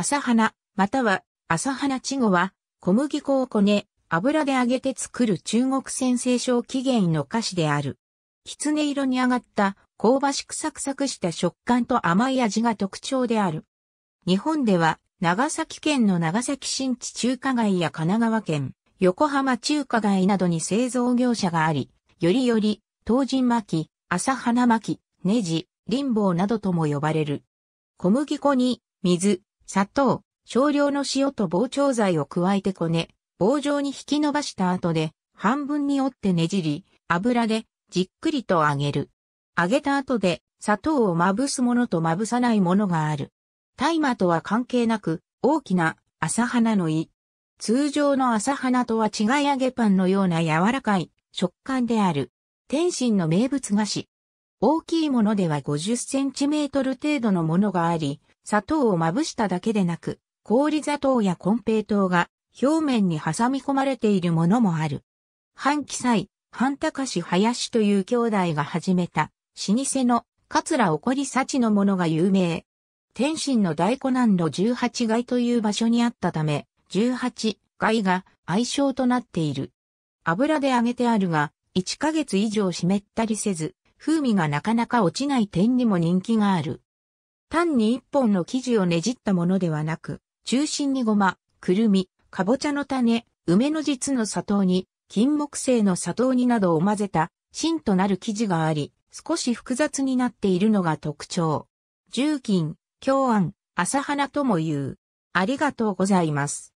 朝花、または朝花稚語は、小麦粉をこね、油で揚げて作る中国先制小起源の菓子である。狐色に上がった香ばしくサクサクした食感と甘い味が特徴である。日本では長崎県の長崎新地中華街や神奈川県、横浜中華街などに製造業者があり、よりより、東人巻、朝花巻、ネジ、ボーなどとも呼ばれる。小麦粉に水、砂糖、少量の塩と膨張剤を加えてこね、棒状に引き伸ばした後で、半分に折ってねじり、油でじっくりと揚げる。揚げた後で砂糖をまぶすものとまぶさないものがある。大麻とは関係なく、大きな朝花の胃。通常の朝花とは違い揚げパンのような柔らかい食感である。天津の名物菓子、大きいものでは50センチメートル程度のものがあり、砂糖をまぶしただけでなく、氷砂糖やコンペイ糖が表面に挟み込まれているものもある。半記載、半高し林という兄弟が始めた、老舗の桂起こり幸のものが有名。天津の大湖南路18街という場所にあったため、18街が愛称となっている。油で揚げてあるが、1ヶ月以上湿ったりせず、風味がなかなか落ちない点にも人気がある。単に一本の生地をねじったものではなく、中心にごま、くるみ、かぼちゃの種、梅の実の砂糖に、金木犀の砂糖煮などを混ぜた芯となる生地があり、少し複雑になっているのが特徴。重金、京安、朝花とも言う。ありがとうございます。